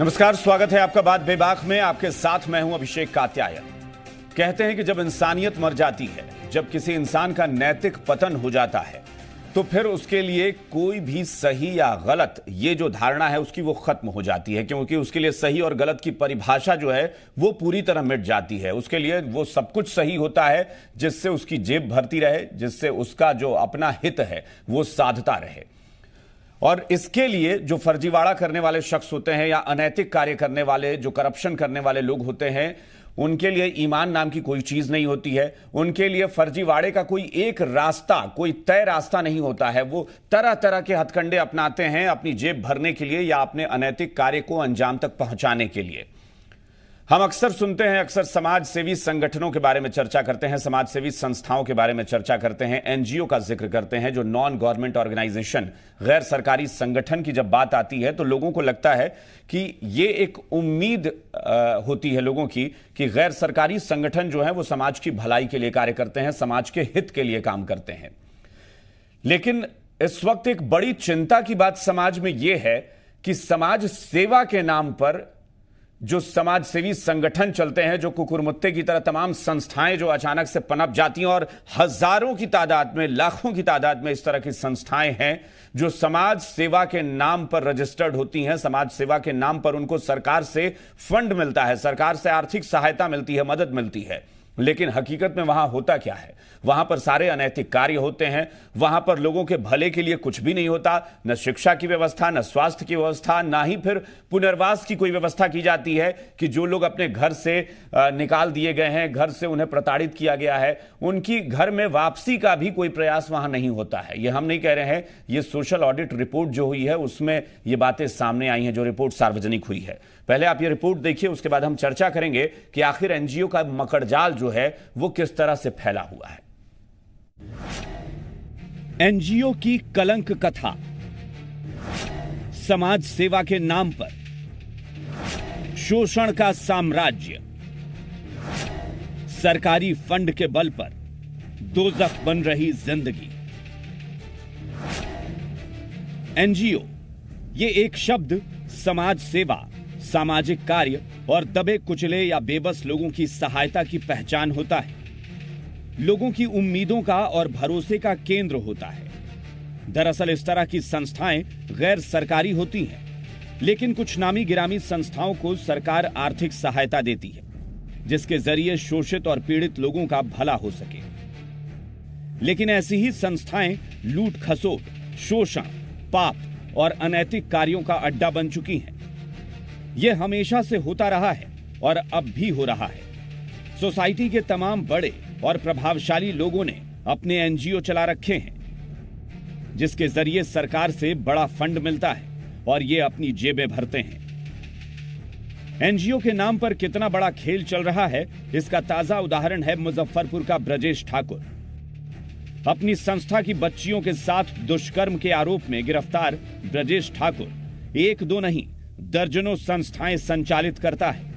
नमस्कार स्वागत है आपका बात बेबाक में आपके साथ मैं हूं अभिषेक कात्यायन कहते हैं कि जब इंसानियत मर जाती है जब किसी इंसान का नैतिक पतन हो जाता है तो फिर उसके लिए कोई भी सही या गलत ये जो धारणा है उसकी वो खत्म हो जाती है क्योंकि उसके लिए सही और गलत की परिभाषा जो है वो पूरी तरह मिट जाती है उसके लिए वो सब कुछ सही होता है जिससे उसकी जेब भरती रहे जिससे उसका जो अपना हित है वो साधता रहे और इसके लिए जो फर्जीवाड़ा करने वाले शख्स होते हैं या अनैतिक कार्य करने वाले जो करप्शन करने वाले लोग होते हैं उनके लिए ईमान नाम की कोई चीज नहीं होती है उनके लिए फर्जीवाड़े का कोई एक रास्ता कोई तय रास्ता नहीं होता है वो तरह तरह के हथकंडे अपनाते हैं अपनी जेब भरने के लिए या अपने अनैतिक कार्य को अंजाम तक पहुंचाने के लिए हम अक्सर सुनते हैं अक्सर समाज सेवी संगठनों के बारे में चर्चा करते हैं समाज सेवी संस्थाओं के बारे में चर्चा करते हैं एनजीओ का जिक्र करते हैं जो नॉन गवर्नमेंट ऑर्गेनाइजेशन गैर सरकारी संगठन की जब बात आती है तो लोगों को लगता है कि ये एक उम्मीद होती है लोगों की कि गैर सरकारी संगठन जो है वो समाज की भलाई के लिए कार्य करते हैं समाज के हित के लिए काम करते हैं लेकिन इस वक्त एक बड़ी चिंता की बात समाज में यह है कि समाज सेवा के नाम पर जो समाज सेवी संगठन चलते हैं जो कुकुरमुत्ते की तरह तमाम संस्थाएं जो अचानक से पनप जाती हैं और हजारों की तादाद में लाखों की तादाद में इस तरह की संस्थाएं हैं जो समाज सेवा के नाम पर रजिस्टर्ड होती हैं समाज सेवा के नाम पर उनको सरकार से फंड मिलता है सरकार से आर्थिक सहायता मिलती है मदद मिलती है लेकिन हकीकत में वहां होता क्या है वहां पर सारे अनैतिक कार्य होते हैं वहां पर लोगों के भले के लिए कुछ भी नहीं होता न शिक्षा की व्यवस्था न स्वास्थ्य की व्यवस्था ना ही फिर पुनर्वास की कोई व्यवस्था की जाती है कि जो लोग अपने घर से निकाल दिए गए हैं घर से उन्हें प्रताड़ित किया गया है उनकी घर में वापसी का भी कोई प्रयास वहां नहीं होता है ये हम नहीं कह रहे हैं ये सोशल ऑडिट रिपोर्ट जो हुई है उसमें ये बातें सामने आई हैं जो रिपोर्ट सार्वजनिक हुई है पहले आप ये रिपोर्ट देखिए उसके बाद हम चर्चा करेंगे कि आखिर एनजीओ का मकड़जाल जो है वो किस तरह से फैला हुआ है एनजीओ की कलंक कथा समाज सेवा के नाम पर शोषण का साम्राज्य सरकारी फंड के बल पर दो बन रही जिंदगी एनजीओ ये एक शब्द समाज सेवा सामाजिक कार्य और दबे कुचले या बेबस लोगों की सहायता की पहचान होता है लोगों की उम्मीदों का और भरोसे का केंद्र होता है दरअसल इस तरह की संस्थाएं गैर सरकारी होती हैं लेकिन कुछ नामी गिरामी संस्थाओं को सरकार आर्थिक सहायता देती है जिसके जरिए शोषित और पीड़ित लोगों का भला हो सके लेकिन ऐसी ही संस्थाएं लूट खसोट शोषण पाप और अनैतिक कार्यों का अड्डा बन चुकी हैं यह हमेशा से होता रहा है और अब भी हो रहा है सोसाइटी के तमाम बड़े और प्रभावशाली लोगों ने अपने एनजीओ चला रखे हैं जिसके जरिए सरकार से बड़ा फंड मिलता है और ये अपनी जेबें भरते हैं एनजीओ के नाम पर कितना बड़ा खेल चल रहा है इसका ताजा उदाहरण है मुजफ्फरपुर का ब्रजेश ठाकुर अपनी संस्था की बच्चियों के साथ दुष्कर्म के आरोप में गिरफ्तार ब्रजेश ठाकुर एक दो नहीं दर्जनों संस्थाएं संचालित करता है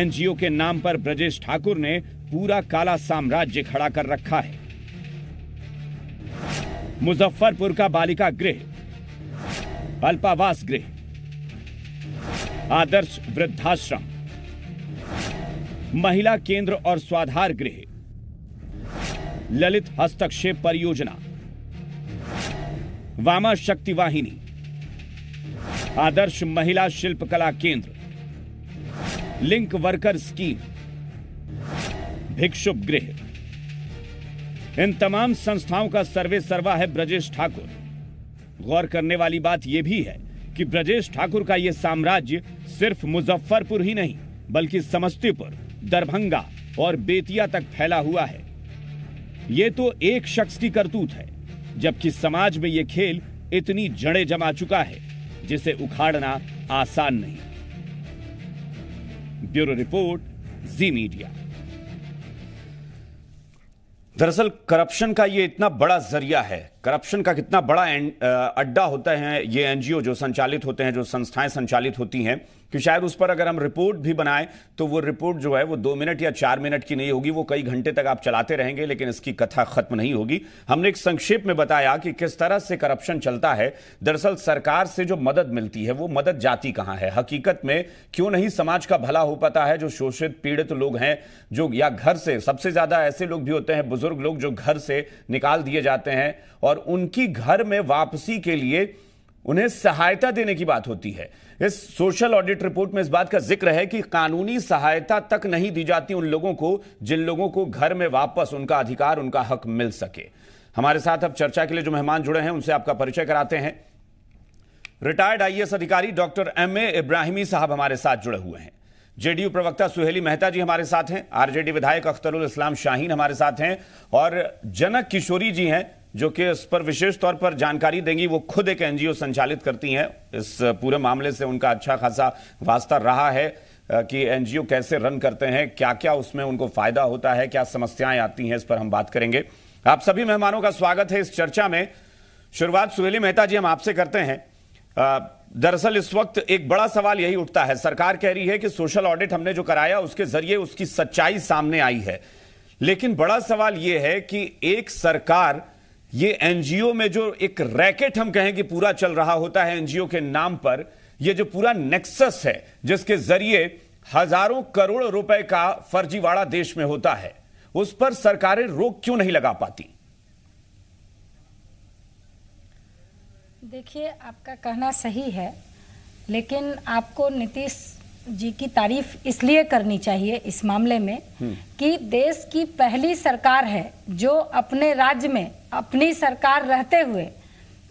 एनजीओ के नाम पर ब्रजेश ठाकुर ने पूरा काला साम्राज्य खड़ा कर रखा है मुजफ्फरपुर का बालिका गृह अल्पावास गृह आदर्श वृद्धाश्रम महिला केंद्र और स्वाधार गृह ललित हस्तक्षेप परियोजना वामा शक्ति वाहिनी आदर्श महिला शिल्प कला केंद्र लिंक वर्कर स्कीम भिक्षुप गृह इन तमाम संस्थाओं का सर्वे सर्वा है ब्रजेश ठाकुर गौर करने वाली बात यह भी है कि ब्रजेश ठाकुर का यह साम्राज्य सिर्फ मुजफ्फरपुर ही नहीं बल्कि समस्तीपुर दरभंगा और बेतिया तक फैला हुआ है ये तो एक शख्स की करतूत है जबकि समाज में यह खेल इतनी जड़े जमा चुका है जिसे उखाड़ना आसान नहीं ब्यूरो रिपोर्ट जी मीडिया दरअसल करप्शन का ये इतना बड़ा जरिया है करप्शन का कितना बड़ा अड्डा होता है ये एनजीओ जो संचालित होते हैं जो संस्थाएं संचालित होती हैं कि शायद उस पर अगर हम रिपोर्ट भी बनाएं तो वो रिपोर्ट जो है वो दो मिनट या चार मिनट की नहीं होगी वो कई घंटे तक आप चलाते रहेंगे लेकिन इसकी कथा खत्म नहीं होगी हमने एक संक्षेप में बताया कि किस तरह से करप्शन चलता है दरअसल सरकार से जो मदद मिलती है वो मदद जाती कहां है हकीकत में क्यों नहीं समाज का भला हो पाता है जो शोषित पीड़ित लोग हैं जो या घर से सबसे ज्यादा ऐसे लोग भी होते हैं बुजुर्ग लोग जो घर से निकाल दिए जाते हैं और उनकी घर में वापसी के लिए उन्हें सहायता देने की बात होती है इस सोशल ऑडिट रिपोर्ट में इस बात का जिक्र है कि कानूनी सहायता तक नहीं दी जाती उन लोगों को जिन लोगों को घर में वापस उनका अधिकार उनका हक मिल सके हमारे साथ अब चर्चा के लिए जो मेहमान जुड़े हैं उनसे आपका परिचय कराते हैं रिटायर्ड आईएएस अधिकारी डॉक्टर एम ए इब्राहिमी साहब हमारे साथ जुड़े हुए हैं जेडीयू प्रवक्ता सुहेली मेहता जी हमारे साथ हैं आरजेडी विधायक अख्तरुल इस्लाम शाहीन हमारे साथ हैं और जनक किशोरी जी हैं जो कि इस पर विशेष तौर पर जानकारी देंगी वो खुद एक एनजीओ संचालित करती हैं इस पूरे मामले से उनका अच्छा खासा वास्ता रहा है कि एनजीओ कैसे रन करते हैं क्या क्या उसमें उनको फायदा होता है क्या समस्याएं आती हैं इस पर हम बात करेंगे आप सभी मेहमानों का स्वागत है इस चर्चा में शुरुआत सुहेली मेहता जी हम आपसे करते हैं दरअसल इस वक्त एक बड़ा सवाल यही उठता है सरकार कह रही है कि सोशल ऑडिट हमने जो कराया उसके जरिए उसकी सच्चाई सामने आई है लेकिन बड़ा सवाल यह है कि एक सरकार ये एनजीओ में जो एक रैकेट हम कहें कि पूरा चल रहा होता है एनजीओ के नाम पर यह जो पूरा नेक्सस है जिसके जरिए हजारों करोड़ रुपए का फर्जीवाड़ा देश में होता है उस पर सरकारें रोक क्यों नहीं लगा पाती देखिए आपका कहना सही है लेकिन आपको नीतीश जी की तारीफ इसलिए करनी चाहिए इस मामले में हम्म। कि देश की पहली सरकार है जो अपने राज्य में अपनी सरकार रहते हुए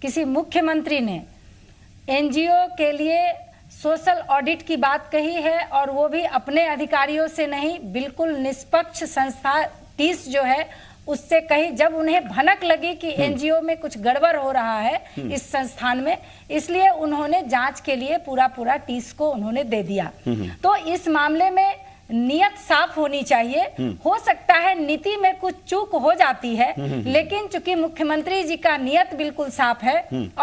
किसी मुख्यमंत्री ने एनजीओ के लिए सोशल ऑडिट की बात कही है और वो भी अपने अधिकारियों से नहीं बिल्कुल निष्पक्ष संस्था तीस जो है उससे कहीं जब उन्हें भनक लगी कि हम्म। एनजीओ में कुछ गड़बड़ हो रहा है हम्म। इस संस्थान में इसलिए उन्होंने जांच के लिए पूरा पूरा टीस को उन्होंने दे दिया हम्म। तो इस मामले में नियत साफ होनी चाहिए हो सकता है नीति में कुछ चूक हो जाती है लेकिन चूंकि मुख्यमंत्री जी का नियत बिल्कुल साफ है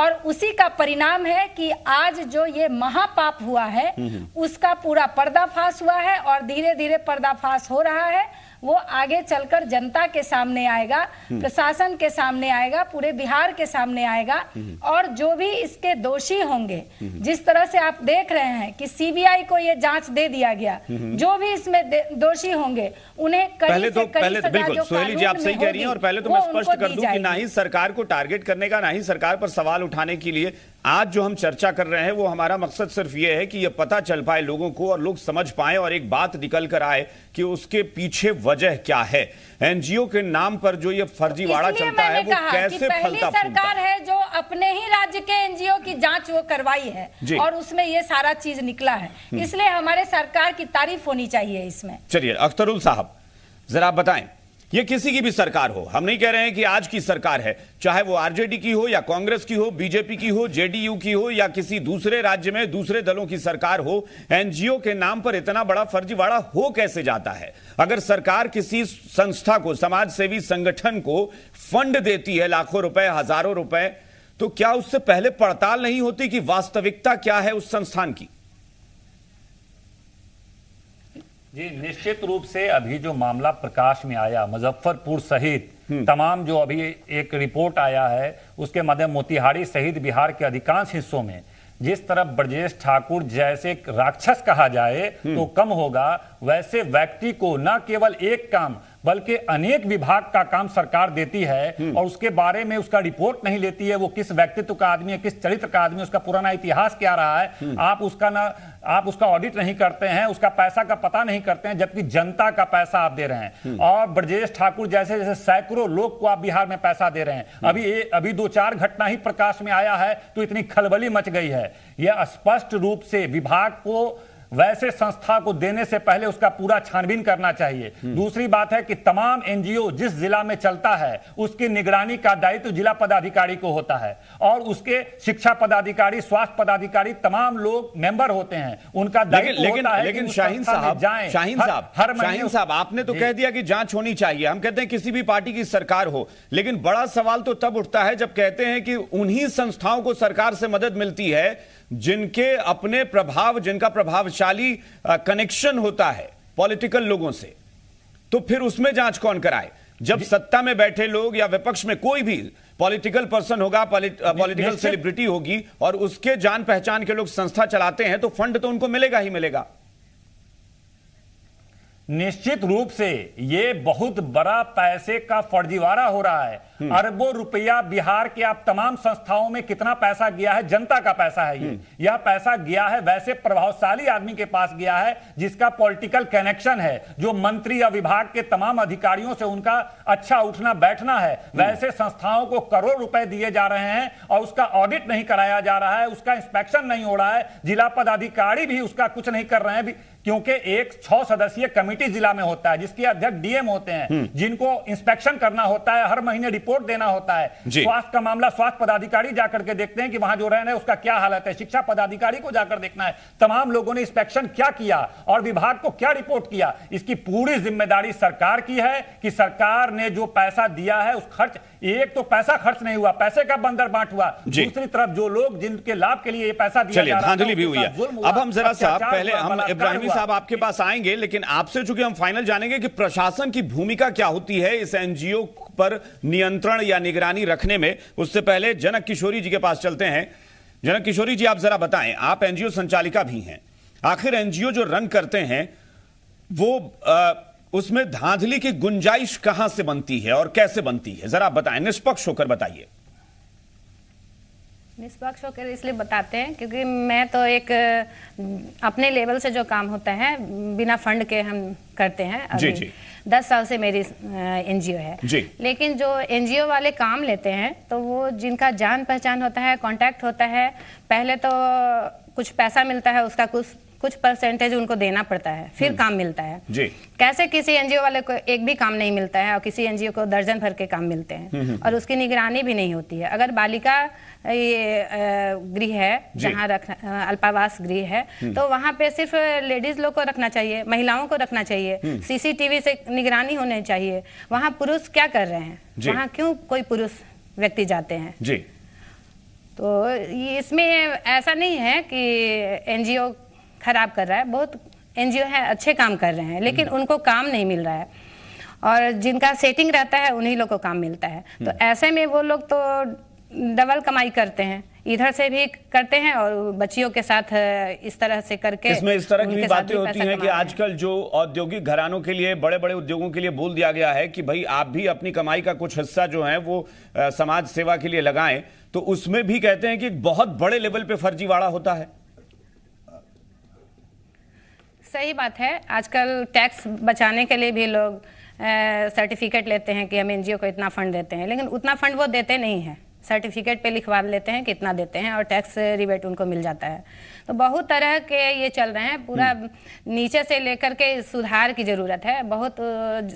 और उसी का परिणाम है कि आज जो ये महापाप हुआ है उसका पूरा पर्दाफाश हुआ है और धीरे धीरे पर्दाफाश हो रहा है वो आगे चलकर जनता के सामने आएगा हम्म। प्रशासन के सामने आएगा पूरे बिहार के सामने आएगा हम्म। और जो भी इसके दोषी होंगे हम्म। जिस तरह से आप देख रहे हैं कि सीबीआई को ये जांच दे दिया गया जो भी इसमें दोषी होंगे उन्हें तो पहले तो पहले बिल्कुल सोहेली जी आप सही कह रही हैं और पहले तो मैं स्पष्ट कर दूं कि ना ही सरकार को टारगेट करने का ना ही सरकार पर सवाल उठाने के लिए आज जो हम चर्चा कर रहे हैं वो हमारा मकसद सिर्फ ये है कि ये पता चल पाए लोगों को और लोग समझ पाए और एक बात निकल कर आए कि उसके पीछे वजह क्या है एनजीओ के नाम पर जो ये फर्जीवाड़ा चलता है वो कैसे फलता सरकार है जो अपने ही राज्य के एनजीओ की जांच वो करवाई है और उसमें ये सारा चीज निकला है हम्म। इसलिए हमारे सरकार की तारीफ होनी चाहिए इसमें चलिए अख्तरुल साहब जरा बताएं ये किसी की भी सरकार हो हम नहीं कह रहे हैं कि आज की सरकार है चाहे वो आरजेडी की हो या कांग्रेस की हो बीजेपी की हो जेडीयू की हो या किसी दूसरे राज्य में दूसरे दलों की सरकार हो एनजीओ के नाम पर इतना बड़ा फर्जीवाड़ा हो कैसे जाता है अगर सरकार किसी संस्था को समाज सेवी संगठन को फंड देती है लाखों रुपए हजारों रुपए तो क्या उससे पहले पड़ताल नहीं होती कि वास्तविकता क्या है उस संस्थान की जी निश्चित रूप से अभी जो मामला प्रकाश में आया मुजफ्फरपुर सहित हम्म। तमाम जो अभी एक रिपोर्ट आया है उसके मध्य मोतिहारी सहित बिहार के अधिकांश हिस्सों में जिस तरफ ब्रजेश ठाकुर जैसे राक्षस कहा जाए हम्म। तो कम होगा वैसे व्यक्ति को न केवल एक काम बल्कि अनेक विभाग का काम सरकार देती है हम्म। और उसके बारे में उसका रिपोर्ट नहीं लेती है वो किस व्यक्तित्व का आदमी है किस चरित्र का आदमी उसका पुराना इतिहास क्या रहा है हम्म। आप उसका ना आप उसका ऑडिट नहीं करते हैं उसका पैसा का पता नहीं करते हैं जबकि जनता का पैसा आप दे रहे हैं हम्म। और ब्रजेश ठाकुर जैसे जैसे सैकड़ों लोग को आप बिहार में पैसा दे रहे हैं अभी ए, अभी दो चार घटना ही प्रकाश में आया है तो इतनी खलबली मच गई है यह स्पष्ट रूप से विभाग को वैसे संस्था को देने से पहले उसका पूरा छानबीन करना चाहिए हम्म। दूसरी बात है कि तमाम एनजीओ जिस जिला में चलता है उसकी निगरानी का दायित्व तो जिला पदाधिकारी को होता है और उसके शिक्षा पदाधिकारी स्वास्थ्य पदाधिकारी तमाम लोग मेंबर होते हैं उनका दायित्व लेकिन, होता लेकिन, है लेकिन शाहीन साहब जाए शाहीन साहब हर शाहीन साहब आपने तो कह दिया कि जांच होनी चाहिए हम कहते हैं किसी भी पार्टी की सरकार हो लेकिन बड़ा सवाल तो तब उठता है जब कहते हैं कि उन्हीं संस्थाओं को सरकार से मदद मिलती है जिनके अपने प्रभाव जिनका प्रभावशाली कनेक्शन होता है पॉलिटिकल लोगों से तो फिर उसमें जांच कौन कराए जब सत्ता में बैठे लोग या विपक्ष में कोई भी पॉलिटिकल पर्सन होगा पॉलिटिकल सेलिब्रिटी होगी और उसके जान पहचान के लोग संस्था चलाते हैं तो फंड तो उनको मिलेगा ही मिलेगा निश्चित रूप से ये बहुत बड़ा पैसे का फर्जीवाड़ा हो रहा है हम्म। अरबों रुपया बिहार के आप तमाम संस्थाओं में कितना पैसा गया है जनता का पैसा है ये हम्म। यह पैसा गया है वैसे प्रभावशाली आदमी के पास गया है जिसका पॉलिटिकल कनेक्शन है जो मंत्री या विभाग के तमाम अधिकारियों से उनका अच्छा उठना बैठना है हम्म। वैसे संस्थाओं को करोड़ रुपए दिए जा रहे हैं और उसका ऑडिट नहीं कराया जा रहा है उसका इंस्पेक्शन नहीं हो रहा है जिला पदाधिकारी भी उसका कुछ नहीं कर रहे हैं क्योंकि एक छह सदस्यीय कमेटी जिला में होता है जिसके अध्यक्ष डीएम होते हैं हम्म। जिनको इंस्पेक्शन करना होता है हर महीने रिपोर्ट देना होता है स्वास्थ्य का मामला स्वास्थ्य पदाधिकारी जाकर के देखते हैं कि वहां जो रहना है उसका क्या हालत है शिक्षा पदाधिकारी को जाकर देखना है तमाम लोगों ने इंस्पेक्शन क्या किया और विभाग को क्या रिपोर्ट किया इसकी पूरी जिम्मेदारी सरकार की है कि सरकार ने जो पैसा दिया है उस खर्च एक तो पैसा खर्च नहीं हुआ पैसे का बंदर बांट हुआ दूसरी तरफ जो लोग जिनके लाभ के लिए पैसा दिया भी हुई है अब हम जरा साहब पहले हम इब्राहिम साहब आपके पास आएंगे लेकिन आपसे चूंकि हम फाइनल जानेंगे कि प्रशासन की भूमिका क्या होती है इस एनजीओ पर नियंत्रण या निगरानी रखने में उससे पहले जनक किशोरी जी के पास चलते हैं जनक किशोरी जी आप जरा बताएं आप एनजीओ संचालिका भी हैं आखिर एनजीओ जो रन करते हैं वो आ, उसमें धांधली की गुंजाइश कहां से बनती है और कैसे बनती है जरा बताएं निष्पक्ष होकर बताइए निष्पक्ष होकर इसलिए बताते हैं क्योंकि मैं तो एक अपने लेवल से जो काम होता है बिना फंड के हम करते हैं अभी जी, जी. दस साल से मेरी एनजीओ है जी. लेकिन जो एनजीओ वाले काम लेते हैं तो वो जिनका जान पहचान होता है कांटेक्ट होता है पहले तो कुछ पैसा मिलता है उसका कुछ कुछ परसेंटेज उनको देना पड़ता है फिर हम्म। काम मिलता है जी। कैसे किसी एनजीओ वाले को एक भी काम नहीं मिलता है और किसी एनजीओ को दर्जन भर के काम मिलते हैं हम्म, हम्म। और उसकी निगरानी भी नहीं होती है अगर बालिका ये गृह है जहाँ रखना अल्पावास गृह है हम्म। तो वहाँ पे सिर्फ लेडीज लोग को रखना चाहिए महिलाओं को रखना चाहिए हम्म। सीसीटीवी से निगरानी होनी चाहिए वहाँ पुरुष क्या कर रहे हैं वहाँ क्यों कोई पुरुष व्यक्ति जाते हैं जी तो इसमें ऐसा नहीं है कि एनजीओ खराब कर रहा है बहुत एनजीओ है अच्छे काम कर रहे हैं लेकिन हम्म। उनको काम नहीं मिल रहा है और जिनका सेटिंग रहता है उन्हीं लोग को काम मिलता है तो ऐसे में वो लोग तो डबल कमाई करते हैं इधर से भी करते हैं और बच्चियों के साथ इस तरह से करके इसमें इस तरह की भी बातें होती हैं कि आजकल जो औद्योगिक घरानों के लिए बड़े बड़े उद्योगों के लिए बोल दिया गया है कि भाई आप भी अपनी कमाई का कुछ हिस्सा जो है वो समाज सेवा के लिए लगाएं तो उसमें भी कहते हैं कि बहुत बड़े लेवल पे फर्जीवाड़ा होता है सही बात है आजकल टैक्स बचाने के लिए भी लोग सर्टिफिकेट लेते हैं कि हम एनजीओ को इतना फंड देते हैं लेकिन उतना फंड वो देते नहीं है सर्टिफिकेट पे लिखवा लेते हैं कितना देते हैं और टैक्स रिबेट उनको मिल जाता है तो बहुत तरह के ये चल रहे हैं पूरा हम्म। नीचे से लेकर के सुधार की ज़रूरत है बहुत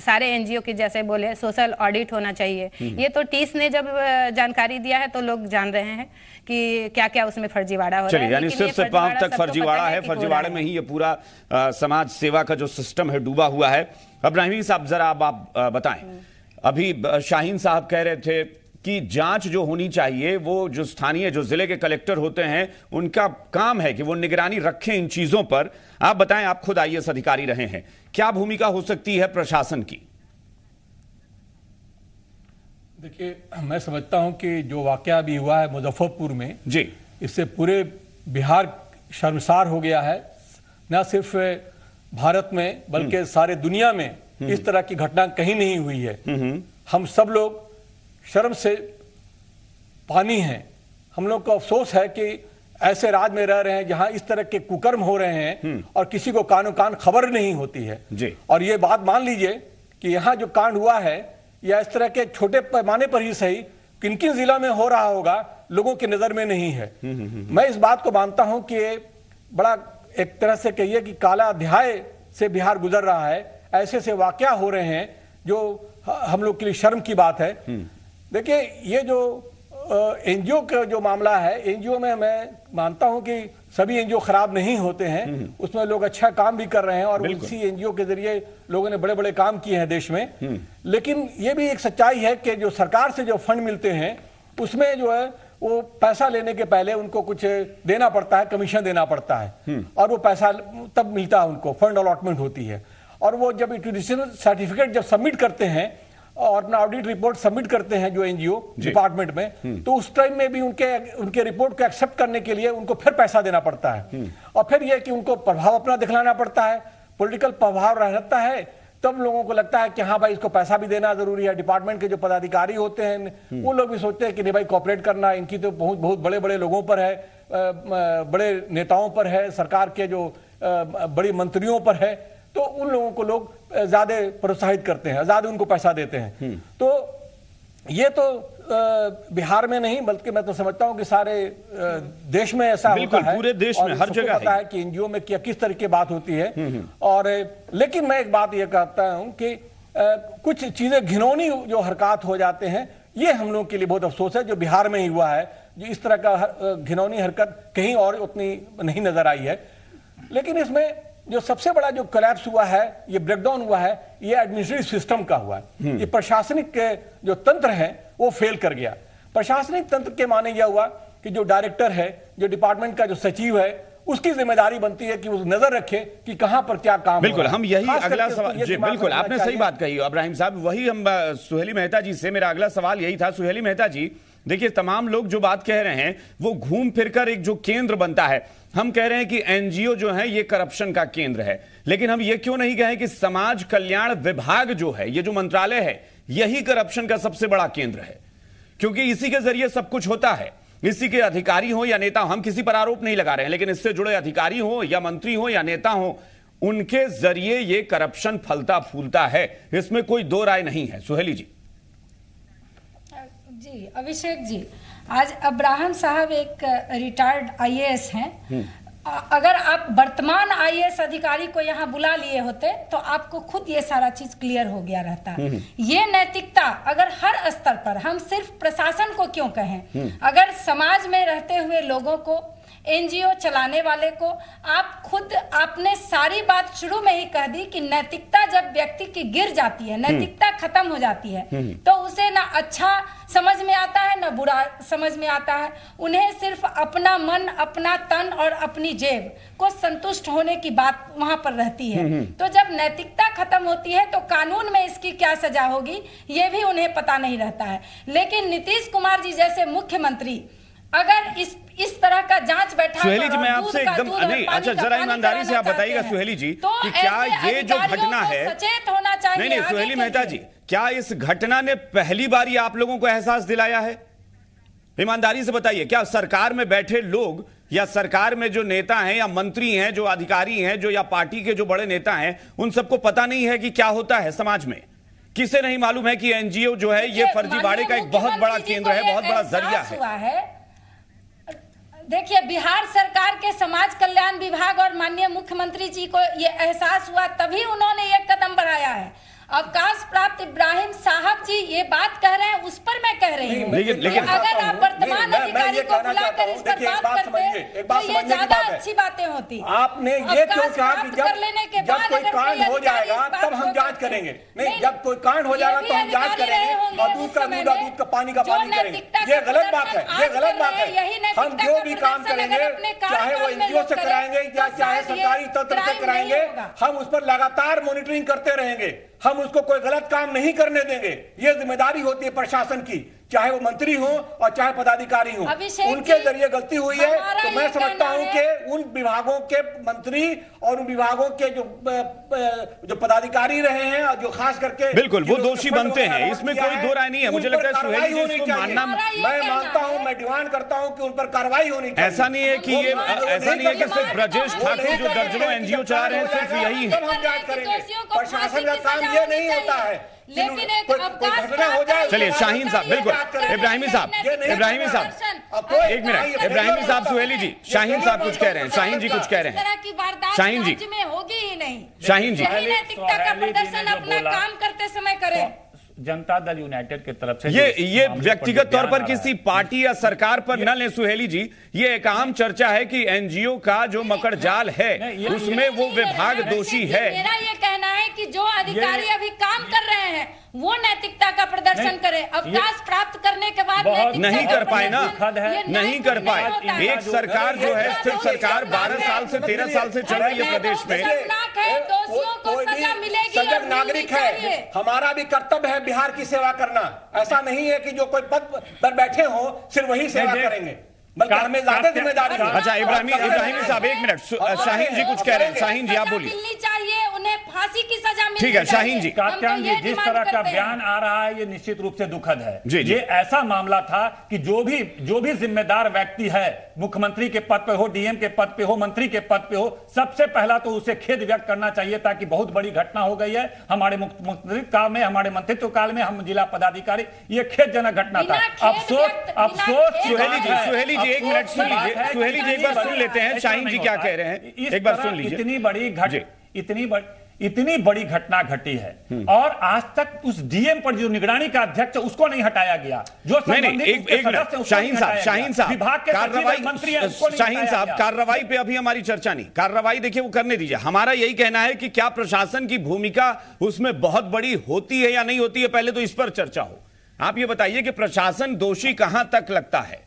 सारे एनजीओ की जैसे बोले सोशल ऑडिट होना चाहिए हम्म। ये तो टीस ने जब जानकारी दिया है तो लोग जान रहे हैं कि क्या क्या उसमें फर्जीवाड़ा हो रहा है सिर्फ से तक फर्जीवाड़ा है फर्जीवाड़े में ही ये पूरा समाज सेवा का जो सिस्टम है डूबा हुआ है अब राहवी साहब जरा आप बताएं हम्म। अभी शाहीन साहब कह रहे थे की जांच जो होनी चाहिए वो जो स्थानीय जो जिले के कलेक्टर होते हैं उनका काम है कि वो निगरानी रखें इन चीजों पर आप बताएं आप खुद आई अधिकारी रहे हैं क्या भूमिका हो सकती है प्रशासन की देखिए मैं समझता हूं कि जो वाक्य भी हुआ है मुजफ्फरपुर में जी इससे पूरे बिहार शर्मसार हो गया है न सिर्फ भारत में बल्कि हम्म। सारे दुनिया में हम्म। इस तरह की घटना कहीं नहीं हुई है हम्म। हम सब लोग शर्म से पानी है हम लोग को अफसोस है कि ऐसे राज में रह रहे हैं जहां इस तरह के कुकर्म हो रहे हैं हम्म। और किसी को कानो कान खबर नहीं होती है जी। और ये बात मान लीजिए कि यहाँ जो कांड हुआ है या इस तरह के छोटे पैमाने पर ही सही किन किन जिला में हो रहा होगा लोगों की नजर में नहीं है हम्म, हम्म, मैं इस बात को मानता हूं कि बड़ा एक तरह से कहिए कि काला अध्याय से बिहार गुजर रहा है ऐसे से वाक्य हो रहे हैं जो हम लोग के लिए शर्म की बात है देखिए ये जो एनजीओ का जो मामला है एनजीओ में मैं मानता हूं कि सभी एनजीओ खराब नहीं होते हैं हम्म, हम्म। उसमें लोग अच्छा काम भी कर रहे हैं और उसी एनजीओ के जरिए लोगों ने बड़े बड़े काम किए हैं देश में हम्म। लेकिन ये भी एक सच्चाई है कि जो सरकार से जो फंड मिलते हैं उसमें जो है वो पैसा लेने के पहले उनको कुछ देना पड़ता है कमीशन देना पड़ता है और वो पैसा तब मिलता है उनको फंड अलॉटमेंट होती है और वो जब ट्रेडिशनल सर्टिफिकेट जब सबमिट करते हैं और अपना ऑडिट रिपोर्ट सबमिट करते हैं जो एनजीओ डिपार्टमेंट में हम्म। तो उस टाइम में भी उनके उनके रिपोर्ट को एक्सेप्ट करने के लिए उनको फिर पैसा देना पड़ता है हम्म। और फिर यह कि उनको प्रभाव अपना दिखलाना पड़ता है पॉलिटिकल प्रभाव रहता है तब लोगों को लगता है कि हाँ भाई इसको पैसा भी देना जरूरी है डिपार्टमेंट के जो पदाधिकारी होते हैं हम्म। वो लोग भी सोचते हैं कि नहीं भाई कॉपरेट करना इनकी तो बहुत बहुत बड़े बड़े लोगों पर है बड़े नेताओं पर है सरकार के जो बड़ी मंत्रियों पर है तो उन लोगों को लोग ज्यादा प्रोत्साहित करते हैं ज्यादा उनको पैसा देते हैं हम्म। तो ये तो बिहार में नहीं बल्कि मैं तो समझता हूं कि सारे देश में ऐसा होता है पूरे देश में हर जगह पता है कि एनजीओ में क्या किस तरह की बात होती है हम्म, हम्म। और लेकिन मैं एक बात ये कहता हूं कि कुछ चीजें घिनौनी जो हरकत हो जाते हैं ये हम लोगों के लिए बहुत अफसोस है जो बिहार में ही हुआ है जो इस तरह का घिनौनी हरकत कहीं और उतनी नहीं नजर आई है लेकिन इसमें जो सबसे बड़ा जो कलेप्स हुआ है ये ब्रेकडाउन हुआ है ये एडमिनिस्ट्रेटिव सिस्टम का हुआ है हम्म। ये प्रशासनिक जो तंत्र है वो फेल कर गया प्रशासनिक तंत्र के माने यह हुआ कि जो डायरेक्टर है जो डिपार्टमेंट का जो सचिव है उसकी जिम्मेदारी बनती है कि वो नजर रखे कि कहां पर क्या काम बिल्कुल हम यही अगला सवाल जी बिल्कुल आपने सही बात कही इब्राहिम साहब वही हम सुहेली मेहता जी से मेरा अगला सवाल यही था सुहेली मेहता जी देखिए तमाम लोग जो बात कह रहे हैं वो घूम फिरकर एक जो केंद्र बनता है हम कह रहे हैं कि एनजीओ जो है ये करप्शन का केंद्र है लेकिन हम ये क्यों नहीं कहें कि समाज कल्याण विभाग जो है ये जो मंत्रालय है यही करप्शन का सबसे बड़ा केंद्र है क्योंकि इसी के जरिए सब कुछ होता है इसी के अधिकारी हो या नेता हो हम किसी पर आरोप नहीं लगा रहे हैं लेकिन इससे जुड़े अधिकारी हो या मंत्री हो या नेता हो उनके जरिए ये करप्शन फलता फूलता है इसमें कोई दो राय नहीं है सुहेली जी जी अभिषेक जी आज अब्राहम साहब एक रिटायर्ड आईएएस हैं हम्म। अगर आप वर्तमान आईएएस अधिकारी को यहाँ बुला लिए होते तो आपको खुद ये सारा चीज क्लियर हो गया रहता हम्म, हम्म। ये नैतिकता अगर हर स्तर पर हम सिर्फ प्रशासन को क्यों कहें अगर समाज में रहते हुए लोगों को एनजीओ चलाने वाले को आप खुद आपने सारी बात शुरू में ही कह दी कि नैतिकता जब व्यक्ति की गिर जाती है हम्म। नैतिकता खत्म हो जाती है हम्म। तो उसे ना अच्छा समझ में आता है ना बुरा समझ में आता है उन्हें सिर्फ अपना मन अपना तन और अपनी जेब को संतुष्ट होने की बात वहां पर रहती है हम्म। तो जब नैतिकता खत्म होती है तो कानून में इसकी क्या सजा होगी ये भी उन्हें पता नहीं रहता है लेकिन नीतीश कुमार जी जैसे मुख्यमंत्री अगर इस इस तरह का जांच बैठा सुहेली तो जी मैं आपसे एकदम नहीं अच्छा जरा ईमानदारी से आप बताइएगा सुहेली जी तो कि क्या ये जो घटना है सचेत होना चाहिए नहीं नहीं सुहेली मेहता जी क्या इस घटना ने पहली बार आप लोगों को एहसास दिलाया है ईमानदारी से बताइए क्या सरकार में बैठे लोग या सरकार में जो नेता हैं या मंत्री हैं जो अधिकारी हैं जो या पार्टी के जो बड़े नेता हैं उन सबको पता नहीं है कि क्या होता है समाज में किसे नहीं मालूम है कि एनजीओ जो है ये फर्जीवाड़े का एक बहुत बड़ा केंद्र है बहुत बड़ा जरिया है देखिए बिहार सरकार के समाज कल्याण विभाग और माननीय मुख्यमंत्री जी को ये एहसास हुआ तभी उन्होंने ये कदम बढ़ाया है अवकाश प्राप्त इब्राहिम साहब जी ये बात कह रहे हैं उस पर मैं कह रही हूँ लेकिन, लेकिन अगर आप वर्तमान अधिकारी को बुलाकर इस पर बात करते तो ये ज्यादा अच्छी बातें होती आपने ये क्यों कहा कि जब लेने के बाद कोई कांड हो जाएगा तब हम जांच करेंगे नहीं जब कोई कांड हो जाएगा तो हम जांच करेंगे और दूध का दूध और दूध का पानी का पानी करेंगे ये गलत बात है ये गलत बात है यही हम जो भी काम करेंगे चाहे वो एनजीओ से कराएंगे या तो चाहे सरकारी तंत्र से कराएंगे हम उस पर लगातार मॉनिटरिंग करते रहेंगे हम उसको कोई गलत काम नहीं करने देंगे ये जिम्मेदारी होती है प्रशासन की चाहे वो मंत्री हो और चाहे पदाधिकारी हो उनके जरिए गलती हुई है तो मैं समझता हूँ कि उन विभागों के मंत्री और उन विभागों के जो जो पदाधिकारी रहे हैं और जो खास करके बिल्कुल वो दोषी बनते हैं इसमें कोई दो राय नहीं है मुझे लगता है जी इसको मानना मैं मानता हूँ मैं डिमांड करता हूँ की उन पर कार्रवाई होनी चाहिए ऐसा नहीं है की ऐसा नहीं है की सिर्फ ब्रजेश ठाकुर जो दर्जनों एनजीओ चाह रहे हैं सिर्फ यही है प्रशासन का काम यह नहीं होता है लेकिन चलिए शाहीन साहब बिल्कुल इब्राहिमी साहब इब्राहिमी साहब एक मिनट इब्राहिमी साहब सुहेली जी शाहीन साहब कुछ कह रहे हैं शाहीन जी कुछ कह रहे हैं शाहीन जी में होगी ही नहीं शाहीन जी प्रदर्शन अपना काम करते समय करें तो जनता दल यूनाइटेड की तरफ से ये ये व्यक्तिगत तौर पर किसी पार्टी या सरकार पर न ले सुहेली जी ये एक आम चर्चा है कि एनजीओ का जो मकड़ जाल है उसमें वो विभाग दोषी है मेरा ये कहना है कि जो अधिकारी अभी काम वो नैतिकता का प्रदर्शन करे अवकाश प्राप्त करने के बाद नहीं कर पाए ना नहीं कर पाए एक सरकार जो है स्थिर सरकार बारह साल से तेरह साल से चल रही है प्रदेश में सजग नागरिक है हमारा भी कर्तव्य है बिहार की सेवा करना ऐसा नहीं है कि जो कोई पद पर बैठे हो सिर्फ वही सेवा करेंगे में ज्यादा जिम्मेदारी अच्छा इब्राहिम इब्राहिम साहब एक मिनट शाहीन जी कुछ कह रहे हैं शाहीन जी आप बोलिए ठीक है शाहीन जी तो कात्यान जी जिस तरह का बयान आ रहा है ये निश्चित रूप से दुखद है जी, जी। ये ऐसा मामला था कि जो भी जो भी जिम्मेदार व्यक्ति है मुख्यमंत्री के पद पे हो डीएम के पद पे हो मंत्री के पद पे हो सबसे पहला तो उसे खेद व्यक्त करना चाहिए ताकि बहुत बड़ी घटना हो गई है हमारे मुख्यमंत्री काल में हमारे मंत्रित्व काल में हम जिला पदाधिकारी ये जनक घटना था अफसोस अफसोस सुहेली जी सुहेली जी जी एक मिनट सुन लीजिए सुहेली जी एक बार सुन लेते हैं शाहीन जी क्या कह रहे हैं एक बार सुन लीजिए इतनी बड़ी घट इतनी बड़ी इतनी बड़ी घटना घटी है हम्म। और आज तक उस डीएम पर जो निगरानी का अध्यक्ष उसको नहीं हटाया गया जो नहीं, नहीं, एक, एक शाहीन साहब शाहीन साहब विभाग के कार्रवाई मंत्री शाहीन साहब कार्रवाई पे अभी हमारी चर्चा नहीं कार्रवाई देखिए वो करने दीजिए हमारा यही कहना है कि क्या प्रशासन की भूमिका उसमें बहुत बड़ी होती है या नहीं होती है पहले तो इस पर चर्चा हो आप ये बताइए कि प्रशासन दोषी कहां तक लगता है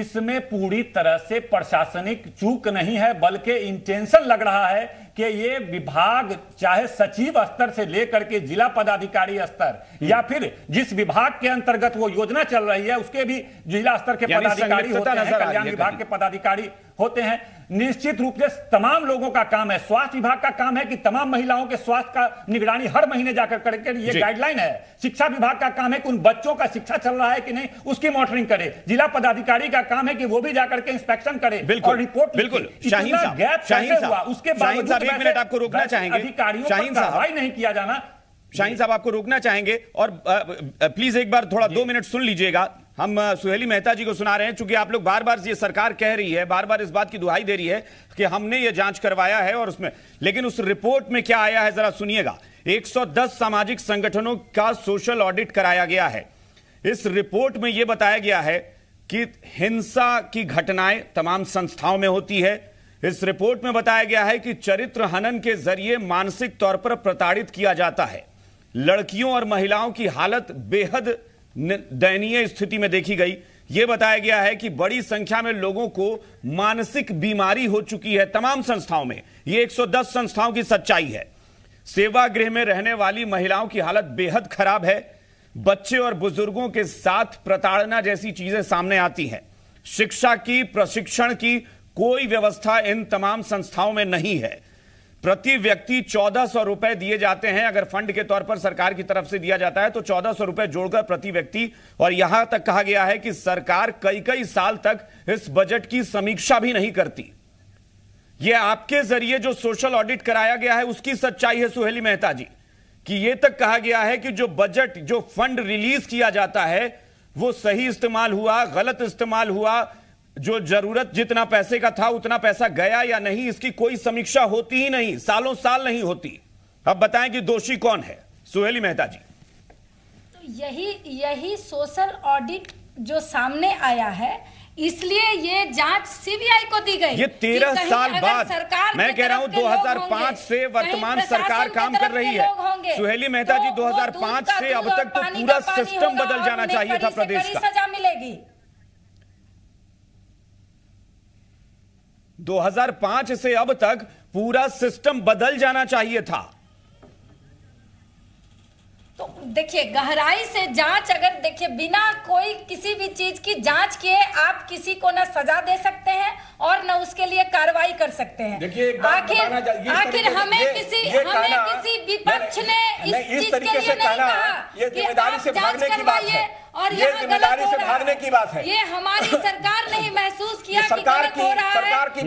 इसमें पूरी तरह से प्रशासनिक चूक नहीं है बल्कि इंटेंशन लग रहा है कि ये विभाग चाहे सचिव स्तर से लेकर के जिला पदाधिकारी स्तर हम्म। या फिर जिस विभाग के अंतर्गत वो योजना चल रही है उसके भी जिला स्तर के पदाधिकारी होते हैं कल्याण विभाग के पदाधिकारी होते हैं निश्चित रूप से तमाम लोगों का काम है स्वास्थ्य विभाग का काम है कि तमाम महिलाओं के स्वास्थ्य का निगरानी हर महीने जाकर करके ये गाइडलाइन है शिक्षा विभाग का काम है कि उन बच्चों का शिक्षा चल रहा है कि नहीं उसकी मॉनिटरिंग करे जिला पदाधिकारी का काम है कि वो भी जाकर के इंस्पेक्शन करे और रिपोर्ट बिल्कुल गैप हुआ उसके बाद आपको रोकना चाहेंगे अधिकारियों कार्रवाई नहीं किया जाना शाहीन साहब आपको रोकना चाहेंगे और प्लीज एक बार थोड़ा दो मिनट सुन लीजिएगा हम सुहेली मेहता जी को सुना रहे हैं चूंकि आप लोग बार बार ये सरकार कह रही है बार बार इस बात की दुहाई दे रही है कि हमने ये जांच करवाया है और उसमें लेकिन उस रिपोर्ट में क्या आया है जरा सुनिएगा 110 सामाजिक संगठनों का सोशल ऑडिट कराया गया है इस रिपोर्ट में यह बताया गया है कि हिंसा की घटनाएं तमाम संस्थाओं में होती है इस रिपोर्ट में बताया गया है कि चरित्र हनन के जरिए मानसिक तौर पर प्रताड़ित किया जाता है लड़कियों और महिलाओं की हालत बेहद दयनीय स्थिति में देखी गई यह बताया गया है कि बड़ी संख्या में लोगों को मानसिक बीमारी हो चुकी है तमाम संस्थाओं में यह 110 संस्थाओं की सच्चाई है सेवा गृह में रहने वाली महिलाओं की हालत बेहद खराब है बच्चे और बुजुर्गों के साथ प्रताड़ना जैसी चीजें सामने आती हैं शिक्षा की प्रशिक्षण की कोई व्यवस्था इन तमाम संस्थाओं में नहीं है प्रति व्यक्ति चौदह सौ रुपए दिए जाते हैं अगर फंड के तौर पर सरकार की तरफ से दिया जाता है तो चौदह सौ रुपए जोड़कर प्रति व्यक्ति और यहां तक कहा गया है कि सरकार कई कई साल तक इस बजट की समीक्षा भी नहीं करती यह आपके जरिए जो सोशल ऑडिट कराया गया है उसकी सच्चाई है सुहेली मेहता जी कि यह तक कहा गया है कि जो बजट जो फंड रिलीज किया जाता है वो सही इस्तेमाल हुआ गलत इस्तेमाल हुआ जो जरूरत जितना पैसे का था उतना पैसा गया या नहीं इसकी कोई समीक्षा होती ही नहीं सालों साल नहीं होती अब बताएं कि दोषी कौन है सुहेली मेहता जी तो यही यही सोशल ऑडिट जो सामने आया है इसलिए ये जांच सीबीआई को दी गई ये तेरह साल बाद सरकार मैं कह रहा हूँ 2005 से वर्तमान सरकार काम कर रही है सुहेली मेहता तो जी 2005 से अब तक तो पूरा सिस्टम बदल जाना चाहिए था प्रदेश का सजा मिलेगी 2005 से अब तक पूरा सिस्टम बदल जाना चाहिए था तो देखिए गहराई से जांच अगर देखिए बिना कोई किसी भी चीज की जांच किए आप किसी को ना सजा दे सकते हैं और न उसके लिए कार्रवाई कर सकते हैं आखिर आखिर हमें किसी ये हमें किसी विपक्ष ने इस, इस चीज के लिए नहीं कहा कि आप जांच करवाइए और ये जिम्मेदारी से भागने की बात है ये हमारी सरकार ने महसूस किया सरकार की सरकार की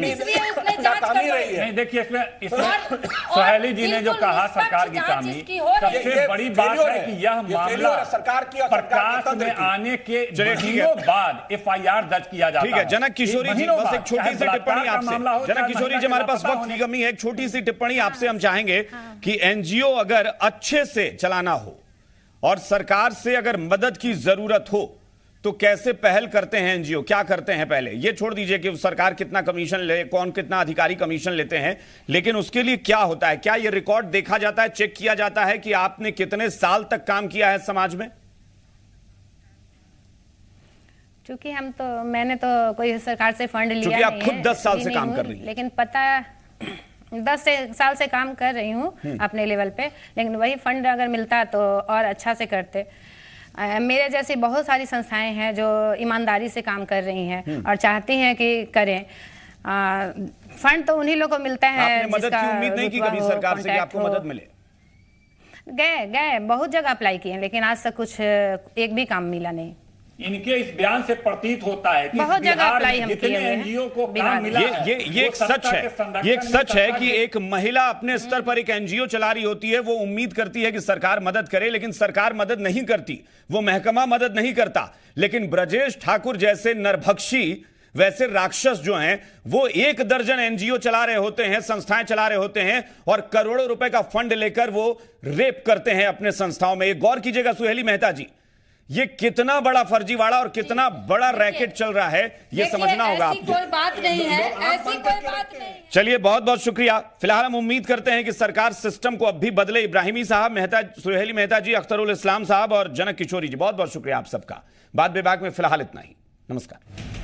नाकामी रही है नहीं देखिए इसमें इसमें सोहेली जी ने जो कहा सरकार की कामी सबसे बड़ी बात है कि यह मामला सरकार की प्रकाश में आने के महीनों बाद एफआईआर दर्ज किया जाता ठीक है जनक किशोरी जी बस एक छोटी सी टिप्पणी आपसे जनक किशोरी जी हमारे पास वक्त की कमी है एक छोटी सी टिप्पणी हाँ। आपसे हम चाहेंगे हाँ। कि एनजीओ अगर अच्छे से चलाना हो और सरकार से अगर मदद की जरूरत हो तो कैसे पहल करते हैं एनजीओ क्या करते हैं पहले ये छोड़ दीजिए कि सरकार कितना कमीशन ले कौन कितना अधिकारी कमीशन लेते हैं लेकिन उसके लिए क्या होता है क्या ये रिकॉर्ड देखा जाता है चेक किया जाता है कि आपने कितने साल तक काम किया है समाज में चूंकि हम तो मैंने तो कोई सरकार से फंड लिया आप खुद दस साल से काम कर रही लेकिन पता दस से साल से काम कर रही हूँ हम्म। अपने लेवल पे लेकिन वही फंड अगर मिलता तो और अच्छा से करते मेरे जैसी बहुत सारी संस्थाएं हैं जो ईमानदारी से काम कर रही हैं हम्म। और चाहती हैं कि करें फंड तो उन्हीं लोगों को मिलता है आपको गए गए बहुत जगह अप्लाई किए लेकिन आज तक कुछ एक भी काम मिला नहीं इनके इस बयान से प्रतीत होता है कि बहुत जगह जितने एनजीओ को काम मिला ये ये ये एक सच है ये एक सच है कि एक महिला अपने स्तर पर एक एनजीओ चला रही होती है वो उम्मीद करती है कि सरकार मदद करे लेकिन सरकार मदद नहीं करती वो महकमा मदद नहीं करता लेकिन ब्रजेश ठाकुर जैसे नरभक्षी वैसे राक्षस जो हैं वो एक दर्जन एनजीओ चला रहे होते हैं संस्थाएं चला रहे होते हैं और करोड़ों रुपए का फंड लेकर वो रेप करते हैं अपने संस्थाओं में एक गौर कीजिएगा सुहेली मेहता जी ये कितना बड़ा फर्जीवाड़ा और कितना बड़ा रैकेट चल रहा है ये समझना होगा आपको कोई बात नहीं है ऐसी कोई बात नहीं चलिए बहुत बहुत शुक्रिया फिलहाल हम उम्मीद करते हैं कि सरकार सिस्टम को अब भी बदले इब्राहिमी साहब मेहता सुहेली मेहता जी अख्तरुल इस्लाम साहब और जनक किशोरी जी बहुत बहुत शुक्रिया आप सबका बाद विभाग में फिलहाल इतना ही नमस्कार